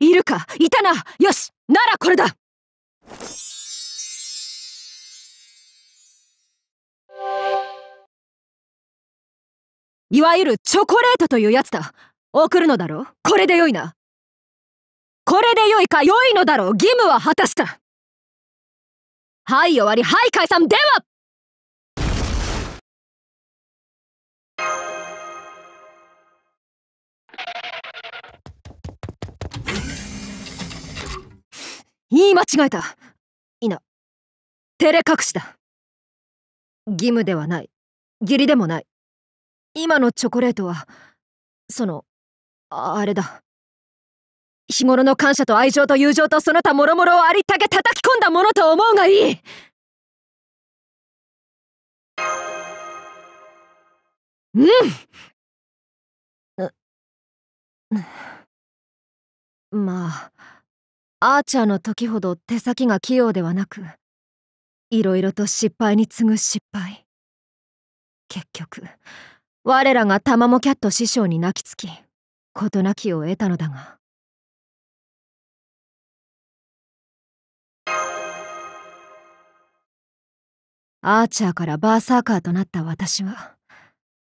いるかいたなよしならこれだいわゆるチョコレートというやつだ送るのだろうこれでよいなこれでよいかよいのだろう義務は果たしたはい終わりはい解散では言い間違えたいな照れ隠しだ義務ではない義理でもない今のチョコレートはそのあれだ日頃の感謝と愛情と友情とその他諸々をありったけ叩き込んだものと思うがいいうんまあアーチャーの時ほど手先が器用ではなくいろいろと失敗に次ぐ失敗結局我らがタマモキャット師匠に泣きつき事なきを得たのだがアーチャーからバーサーカーとなった私は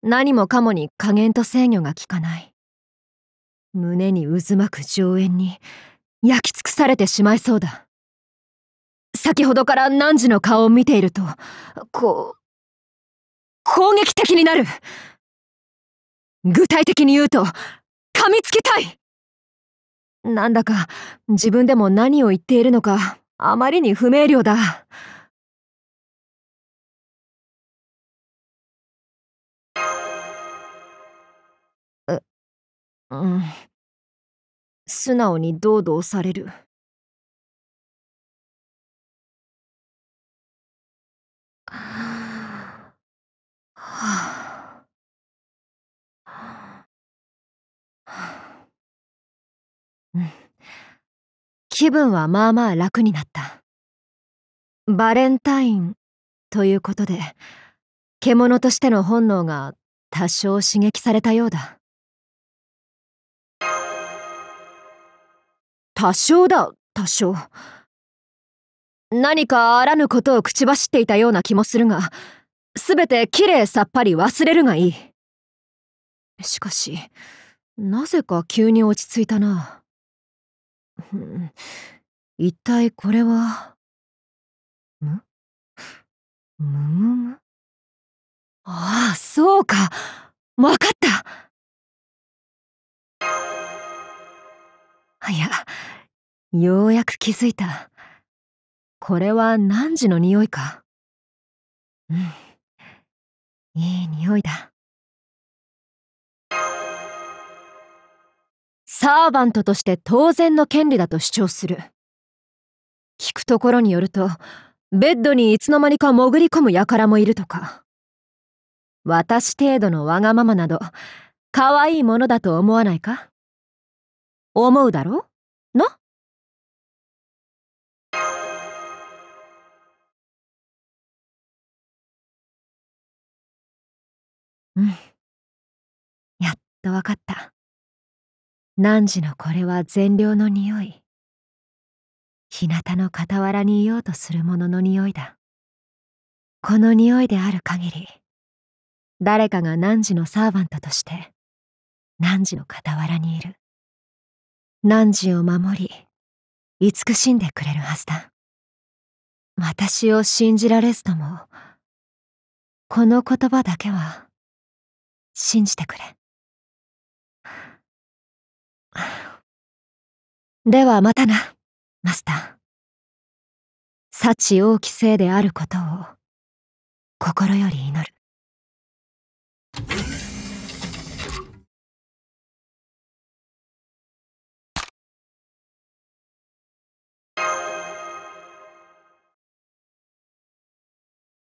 何もかもに加減と制御が効かない胸に渦巻く上縁に焼き尽くされてしまいそうだ。先ほどから何時の顔を見ていると、こう、攻撃的になる具体的に言うと、噛みつきたいなんだか自分でも何を言っているのかあまりに不明瞭だ。え、うん。素直に堂々される。気分はまあまあ楽になった。バレンタインということで、獣としての本能が多少刺激されたようだ。多少だ、多少。何かあらぬことを口走っていたような気もするが、全てきれいさっぱり忘れるがいい。しかし、なぜか急に落ち着いたな。一体これは。むむむむああ、そうか。わかった。いや、ようやく気づいた。これは何時の匂いか。うん。いい匂いだ。サーバントとして当然の権利だと主張する。聞くところによると、ベッドにいつの間にか潜り込む輩もいるとか。私程度のわがままなど、可愛いものだと思わないか思うだろなうん。やっとわかった。汝のこれは善良の匂い。日向の傍らにいようとする者の匂いだ。この匂いである限り、誰かが汝のサーバントとして、汝の傍らにいる。汝を守り、慈しんでくれるはずだ。私を信じられずとも、この言葉だけは、信じてくれ。ではまたな、マスター。幸多きせいであることを心より祈る。